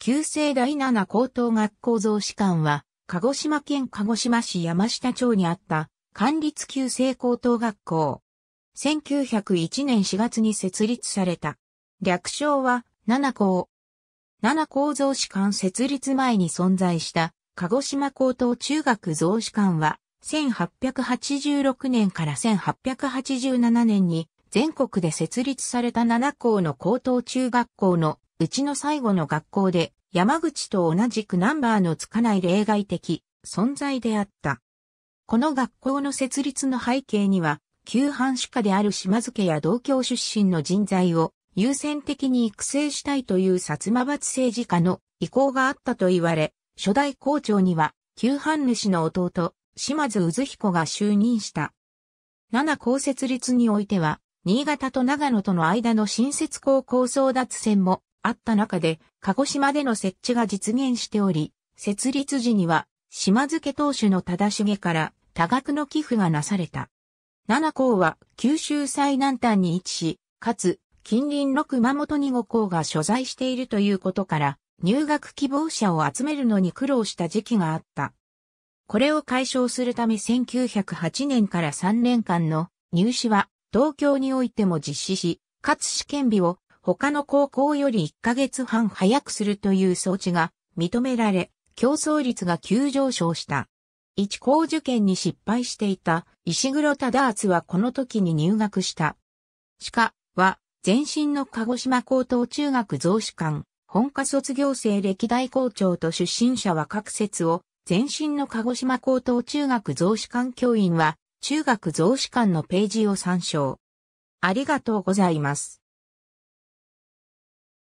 旧制第七高等学校増士館は、鹿児島県鹿児島市山下町にあった、管立旧制高等学校。1901年4月に設立された。略称は、七校。七校増士館設立前に存在した、鹿児島高等中学増士館は、1886年から1887年に全国で設立された七校の高等中学校のうちの最後の学校で山口と同じくナンバーのつかない例外的存在であった。この学校の設立の背景には、旧藩主家である島津家や同郷出身の人材を優先的に育成したいという薩摩閥政治家の意向があったと言われ、初代校長には、旧藩主の弟、島津渦彦が就任した。七校設立においては、新潟と長野との間の新設高校争奪戦もあった中で、鹿児島での設置が実現しており、設立時には、島津家当主の忠重から多額の寄付がなされた。七校は九州最南端に位置し、かつ、近隣の熊本に5校が所在しているということから、入学希望者を集めるのに苦労した時期があった。これを解消するため1908年から3年間の入試は東京においても実施し、かつ試験日を他の高校より1ヶ月半早くするという装置が認められ、競争率が急上昇した。一高受験に失敗していた石黒忠厚はこの時に入学した。鹿は前身の鹿児島高等中学増資館、本科卒業生歴代校長と出身者は各説を、前身の鹿児島高等中学増資館教員は中学増資館のページを参照。ありがとうございます。